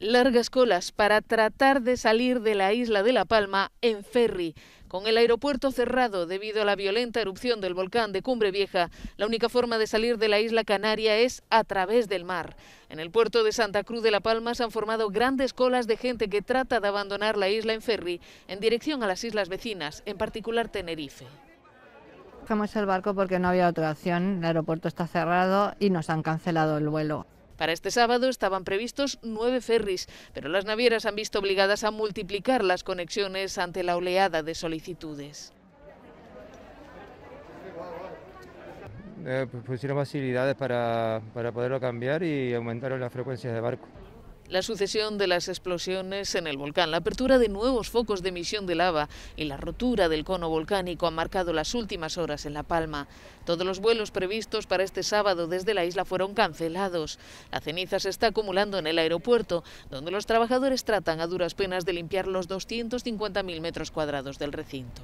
largas colas para tratar de salir de la isla de La Palma en ferry. Con el aeropuerto cerrado debido a la violenta erupción del volcán de Cumbre Vieja, la única forma de salir de la isla canaria es a través del mar. En el puerto de Santa Cruz de La Palma se han formado grandes colas de gente que trata de abandonar la isla en ferry en dirección a las islas vecinas, en particular Tenerife. Dejamos el barco porque no había otra opción, el aeropuerto está cerrado y nos han cancelado el vuelo. Para este sábado estaban previstos nueve ferries, pero las navieras han visto obligadas a multiplicar las conexiones ante la oleada de solicitudes. Eh, pues pusieron facilidades para, para poderlo cambiar y aumentaron las frecuencias de barco la sucesión de las explosiones en el volcán, la apertura de nuevos focos de emisión de lava y la rotura del cono volcánico han marcado las últimas horas en La Palma. Todos los vuelos previstos para este sábado desde la isla fueron cancelados. La ceniza se está acumulando en el aeropuerto, donde los trabajadores tratan a duras penas de limpiar los 250.000 metros cuadrados del recinto.